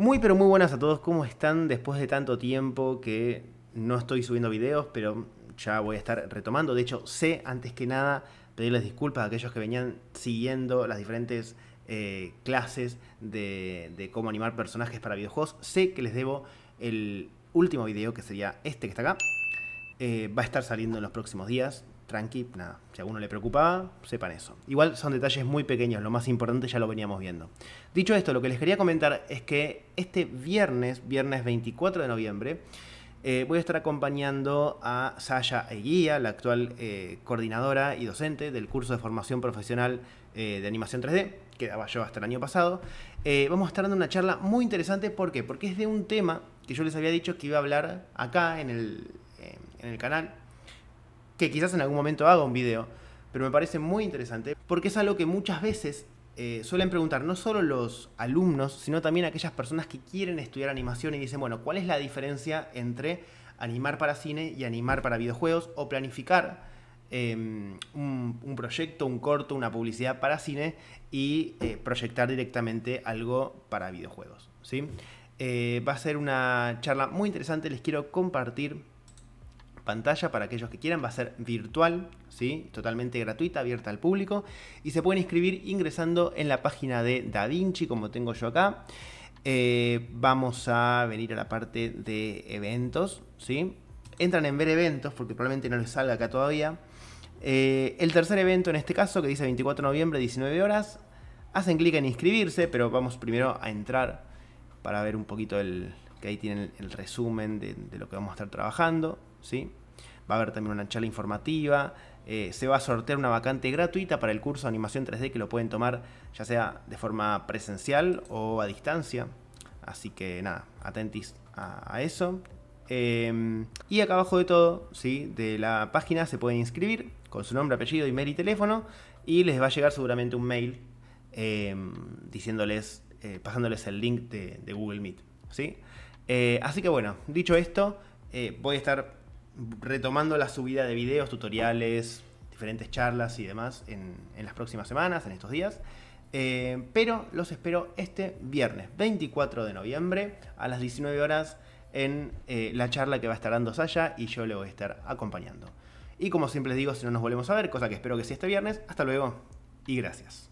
Muy pero muy buenas a todos, ¿cómo están? Después de tanto tiempo que no estoy subiendo videos, pero ya voy a estar retomando. De hecho, sé antes que nada pedirles disculpas a aquellos que venían siguiendo las diferentes eh, clases de, cómo animar personajes para videojuegos. Sé que les debo el último video, que sería este que está acá. Eh, va a estar saliendo en los próximos días tranqui, nada. Si a le preocupaba, sepan eso. Igual son detalles muy pequeños, lo más importante ya lo veníamos viendo. Dicho esto, lo que les quería comentar es que este viernes, viernes 24 de noviembre, eh, voy a estar acompañando a Sasha Eguía, la actual eh, coordinadora y docente del curso de formación profesional eh, de animación 3D, que daba yo hasta el año pasado. vamos a estar dando una charla muy interesante, ¿por qué? Porque es de un tema que yo les había dicho que iba a hablar acá en el, en el canal que quizás en algún momento haga un video, pero me parece muy interesante porque es algo que muchas veces eh, suelen preguntar no solo los alumnos, sino también aquellas personas que quieren estudiar animación y dicen, bueno, ¿cuál es la diferencia entre animar para cine y animar para videojuegos o planificar em, un, proyecto, un corto, una publicidad para cine y eh, proyectar directamente algo para videojuegos? ¿sí? Eh, va a ser una charla muy interesante, les quiero compartir pantalla para aquellos que quieran, va a ser virtual, ¿sí? totalmente gratuita, abierta al público, y se pueden inscribir ingresando en la página de da vinci como tengo yo acá. Eh, vamos a venir a la parte de eventos, ¿sí? entran en ver eventos, porque probablemente no les salga acá todavía. Eh, el tercer evento en este caso, que dice 24 de noviembre, 19 horas, hacen clic en inscribirse, pero vamos primero a entrar para ver un poquito el, que ahí tienen el, resumen de, lo que vamos a estar trabajando, ¿sí? Va a haber también una charla informativa, eh, se va a sortear una vacante gratuita para el curso de animación 3D que lo pueden tomar ya sea de forma presencial o a distancia, así que nada, atentis a, eso. Em, y acá abajo de todo, ¿sí? de la página, se pueden inscribir con su nombre, apellido, email y teléfono. Y les va a llegar seguramente un mail em, diciéndoles, eh, pasándoles el link de, de Google Meet. ¿sí? Eh, así que bueno, dicho esto, eh, voy a estar retomando la subida de videos, tutoriales, diferentes charlas y demás en, las próximas semanas, en estos días. Eh, pero los espero este viernes 24 de noviembre a las 19 horas en la charla que va a estar dando Saya y yo le voy a estar acompañando. Y como siempre les digo, si no nos volvemos a ver, cosa que espero que sí este viernes, hasta luego y gracias.